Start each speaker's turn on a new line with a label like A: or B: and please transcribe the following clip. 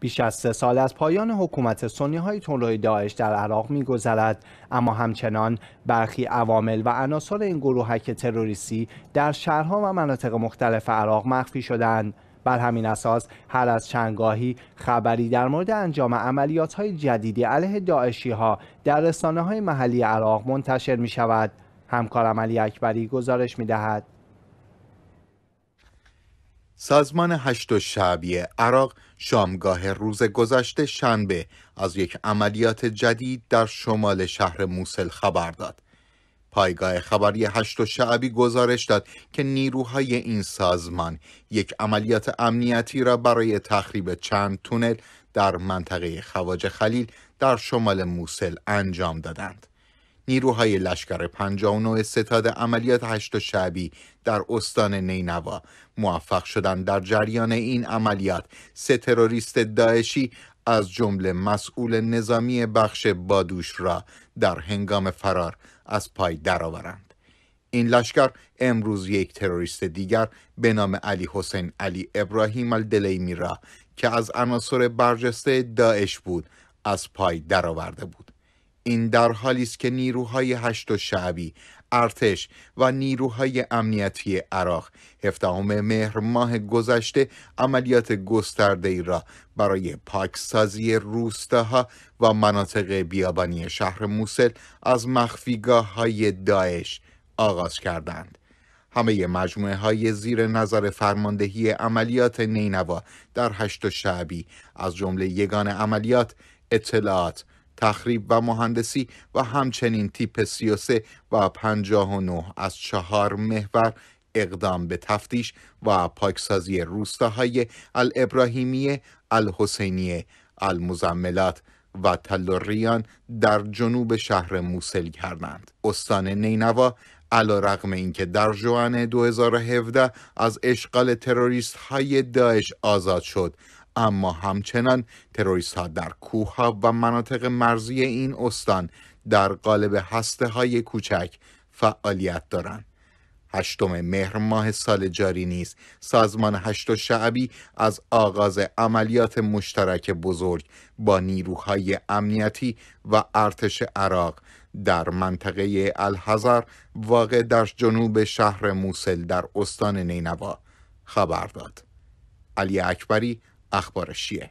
A: بیش از سه سال از پایان حکومت سنی های تنروی داعش در عراق میگذرد اما همچنان برخی عوامل و عناصر این گروهک تروریستی در شهرها و مناطق مختلف عراق مخفی شدند بر همین اساس هر از گاهی خبری در مورد انجام عملیات های جدیدی علیه داعشی ها در رسانه های محلی عراق منتشر می شود همکارم علی اکبری گزارش می دهد
B: سازمان هشت شعبی عراق شامگاه روز گذشته شنبه از یک عملیات جدید در شمال شهر موسل خبر داد. پایگاه خبری هشت شعبی گزارش داد که نیروهای این سازمان یک عملیات امنیتی را برای تخریب چند تونل در منطقه خواج خلیل در شمال موسل انجام دادند. نیروهای لشکر 59 ستاد عملیات 8 شعبی در استان نینوا موفق شدند در جریان این عملیات سه تروریست داعشی از جمله مسئول نظامی بخش بادوش را در هنگام فرار از پای درآورند این لشکر امروز یک تروریست دیگر به نام علی حسین علی ابراهیم الدلیمی را که از عناصر برجسته داعش بود از پای درآورده بود این در حالی است که نیروهای هشت شعبی ارتش و نیروهای امنیتی عراق هفدهم مهر ماه گذشته عملیات گسترده ای را برای پاکسازی روستاها و مناطق بیابانی شهر موسل از مخفیگاه های داعش آغاز کردند. همه مجموعه های زیر نظر فرماندهی عملیات نینوا در هشت شعبی از جمله یگان عملیات اطلاعات تخریب و مهندسی و همچنین تیپ 33 و 59 از چهار محور اقدام به تفتیش و پاکسازی روستاهای الابراهیمیه، الحسینیه، المزملات و تلوریان در جنوب شهر موسل کردند. استان نینوا علا رقم اینکه در جوان 2017 از اشغال تروریست های داعش آزاد شد اما همچنان تروریست ها در کوه ها و مناطق مرزی این استان در قالب هسته های کوچک فعالیت دارند. هشتم مهر ماه سال جاری نیز سازمان هشت شعبی از آغاز عملیات مشترک بزرگ با نیروهای امنیتی و ارتش عراق در منطقه الحزر واقع در جنوب شهر موسل در استان نینوا خبر داد. علی اکبری اخبارش چیه